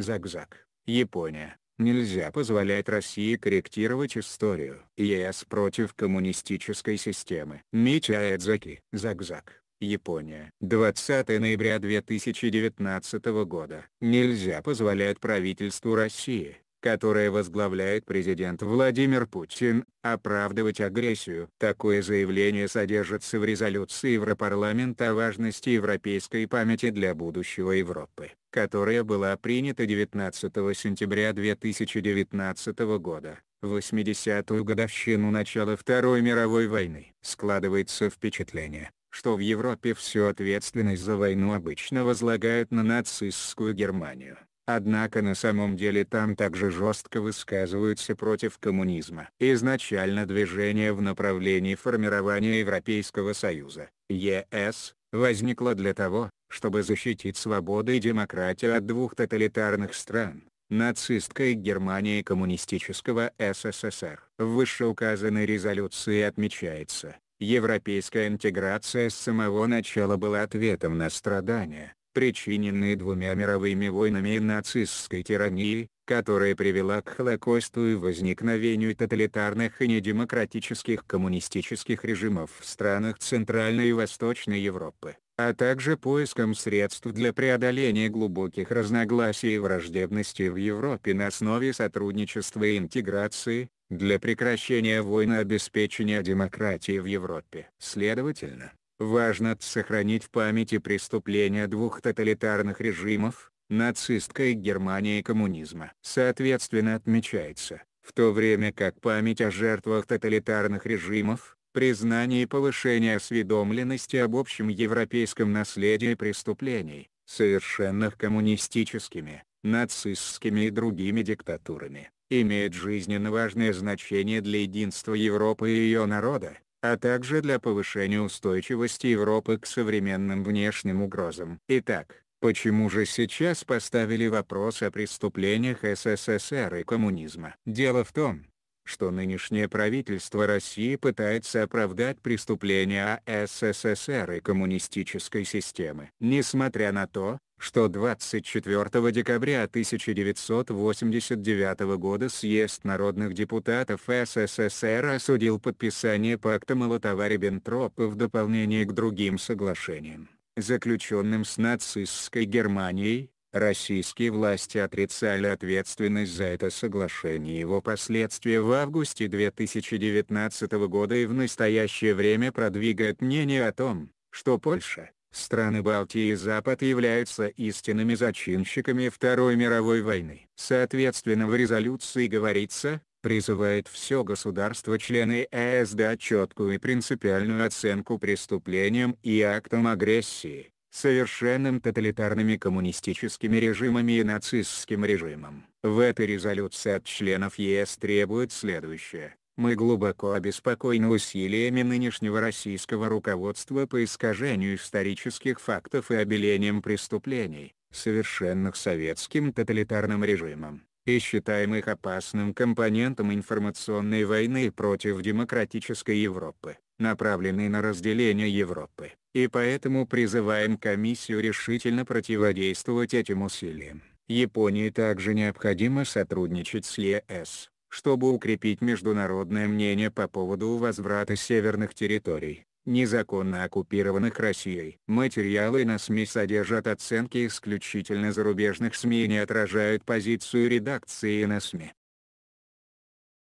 Загзаг. Япония. Нельзя позволять России корректировать историю. ЕС против коммунистической системы. Мича Эдзаки. Загзаг. Япония. 20 ноября 2019 года. Нельзя позволять правительству России которое возглавляет президент Владимир Путин, оправдывать агрессию. Такое заявление содержится в резолюции Европарламента о важности европейской памяти для будущего Европы, которая была принята 19 сентября 2019 года. 80-ю годовщину начала Второй мировой войны. Складывается впечатление, что в Европе всю ответственность за войну обычно возлагают на нацистскую Германию. Однако на самом деле там также жестко высказываются против коммунизма. Изначально движение в направлении формирования Европейского Союза, ЕС, возникло для того, чтобы защитить свободы и демократию от двух тоталитарных стран – нацистской Германии и коммунистического СССР. В вышеуказанной резолюции отмечается, европейская интеграция с самого начала была ответом на страдания, причиненные двумя мировыми войнами и нацистской тиранией, которая привела к Холокосту и возникновению тоталитарных и недемократических коммунистических режимов в странах Центральной и Восточной Европы, а также поиском средств для преодоления глубоких разногласий и враждебности в Европе на основе сотрудничества и интеграции, для прекращения войны обеспечения демократии в Европе. Следовательно, Важно сохранить в памяти преступления двух тоталитарных режимов, нацистской Германии и коммунизма. Соответственно отмечается, в то время как память о жертвах тоталитарных режимов, признание и повышение осведомленности об общем европейском наследии преступлений, совершенных коммунистическими, нацистскими и другими диктатурами, имеет жизненно важное значение для единства Европы и ее народа, а также для повышения устойчивости Европы к современным внешним угрозам. Итак, Почему же сейчас поставили вопрос о преступлениях СССР и коммунизма? Дело в том, что нынешнее правительство России пытается оправдать преступления СССР и коммунистической системы. Несмотря на то, что 24 декабря 1989 года съезд народных депутатов СССР осудил подписание пакта Молотова-Риббентропа в дополнение к другим соглашениям, заключенным с нацистской Германией, Российские власти отрицали ответственность за это соглашение и его последствия в августе 2019 года и в настоящее время продвигают мнение о том, что Польша, Страны Балтии и Запад являются истинными зачинщиками Второй мировой войны. Соответственно в резолюции говорится, призывает все государства-члены ЕС э дать четкую и принципиальную оценку преступлениям и актам агрессии, совершенным тоталитарными коммунистическими режимами и нацистским режимом. В этой резолюции от членов ЕС требует следующее. Мы глубоко обеспокоены усилиями нынешнего российского руководства по искажению исторических фактов и обелением преступлений, совершенных советским тоталитарным режимом, и считаем их опасным компонентом информационной войны против демократической Европы, направленной на разделение Европы, и поэтому призываем комиссию решительно противодействовать этим усилиям. Японии также необходимо сотрудничать с ЕС чтобы укрепить международное мнение по поводу возврата северных территорий, незаконно оккупированных Россией. Материалы на СМИ содержат оценки исключительно зарубежных СМИ и не отражают позицию редакции на СМИ.